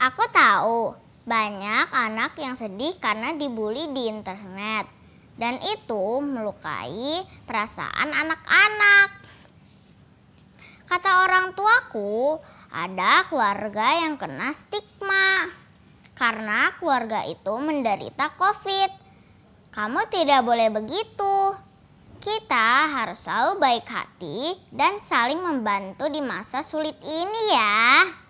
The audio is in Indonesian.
Aku tahu banyak anak yang sedih karena dibully di internet dan itu melukai perasaan anak-anak. Kata orang tuaku, ada keluarga yang kena stigma karena keluarga itu menderita COVID. Kamu tidak boleh begitu. Kita harus selalu baik hati dan saling membantu di masa sulit ini, ya.